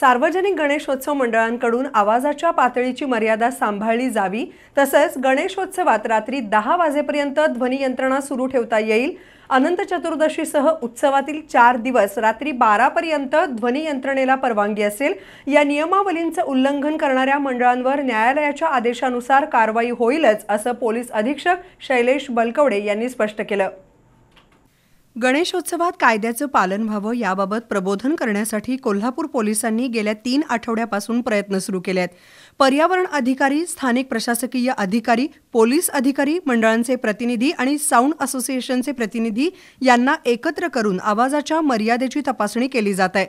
सार्वजनिक गणेशोत्सव मंडळांकडून आवाजाच्या पातळीची मर्यादा सांभाळली जावी तसंच गणेशोत्सवात रात्री दहा वाजेपर्यंत ध्वनियंत्रणा सुरू ठेवता येईल अनंत चतुर्दशीसह उत्सवातील चार दिवस रात्री बारापर्यंत ध्वनियंत्रणेला परवानगी असेल या नियमावलींचं उल्लंघन करणाऱ्या मंडळांवर न्यायालयाच्या आदेशानुसार कारवाई होईलच असं पोलीस अधीक्षक शैलेश बलकवडे यांनी स्पष्ट केलं गणेशोत्सवात कायद्याचं पालन व्हावं याबाबत प्रबोधन करण्यासाठी कोल्हापूर पोलिसांनी गेल्या तीन आठवड्यापासून प्रयत्न सुरू केले आहेत पर्यावरण अधिकारी स्थानिक प्रशासकीय अधिकारी पोलीस अधिकारी मंडळांचे प्रतिनिधी आणि साऊंड असोसिएशनचे प्रतिनिधी यांना एकत्र करून आवाजाच्या मर्यादेची तपासणी केली जात आहे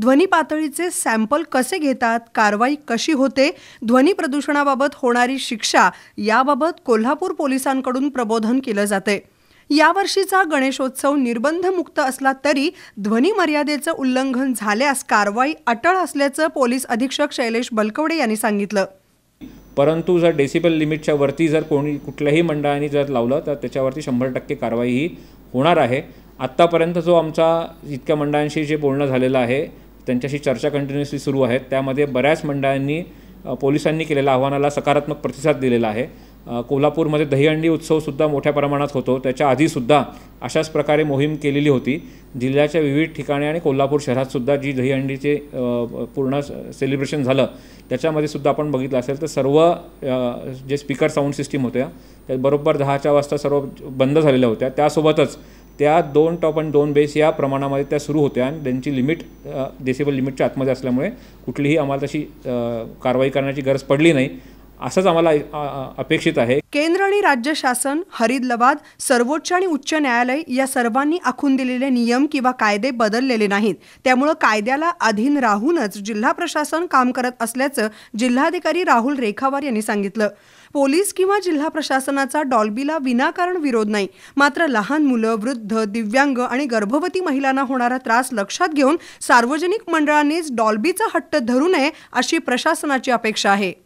ध्वनी पातळीचे सॅम्पल कसे घेतात कारवाई कशी होते ध्वनी प्रदूषणाबाबत होणारी शिक्षा याबाबत कोल्हापूर पोलिसांकडून प्रबोधन केलं जाते यावर्षीचा गणेशोत्सव निर्बंधमुक्त असला तरी ध्वनी मर्यादेचं उल्लंघन झाल्यास कारवाई अटळ असल्याचं पोलीस अधीक्षक शैलेश बलकवडे यांनी सांगितलं परंतु जर डेसिबल लिमिटच्या वरती जर कोणी कुठल्याही मंडळाने जर लावलं तर त्याच्यावरती शंभर टक्के कारवाई ही होणार आहे आत्तापर्यंत जो आमचा इतक्या मंडळांशी जे बोलणं झालेलं आहे त्यांच्याशी चर्चा कंटिन्युअसली सुरू आहे त्यामध्ये बऱ्याच मंडळांनी पोलिसांनी केलेल्या आव्हानाला सकारात्मक प्रतिसाद दिलेला आहे कोल्हापूरमध्ये दहीहंडी उत्सवसुद्धा मोठ्या प्रमाणात होतो त्याच्या आधीसुद्धा अशाच प्रकारे मोहीम केलेली होती जिल्ह्याच्या विविध ठिकाणी आणि कोल्हापूर शहरातसुद्धा जी दहीहंडीचे पूर्ण सेलिब्रेशन झालं त्याच्यामध्ये सुद्धा आपण बघितलं असेल तर सर्व जे स्पीकर साऊंड सिस्टीम होत्या त्या बरोबर दहाच्या वाजता सर्व बंद झालेल्या होत्या त्यासोबतच त्या दोन टॉप आणि दोन बेस या प्रमाणामध्ये त्या सुरू होत्या आणि त्यांची लिमिट डेसिबल लिमिटच्या आतमध्ये असल्यामुळे कुठलीही आम्हाला तशी कारवाई करण्याची गरज पडली नाही असंच आम्हाला अपेक्षित आहे केंद्र आणि राज्य शासन हरिदलबाद सर्वोच्च आणि उच्च न्यायालय या सर्वांनी आखून दिलेले नियम किंवा कायदे बदललेले नाहीत त्यामुळं कायद्याला अधीन राहूनच जिल्हा प्रशासन काम करत असल्याचं जिल्हाधिकारी राहुल रेखावार यांनी सांगितलं पोलीस किंवा जिल्हा प्रशासनाचा डॉल्बीला विनाकारण विरोध नाही मात्र लहान मुलं वृद्ध दिव्यांग आणि गर्भवती महिलांना होणारा त्रास लक्षात घेऊन सार्वजनिक मंडळांनीच डॉल्बीचा हट्ट धरू नये अशी प्रशासनाची अपेक्षा आहे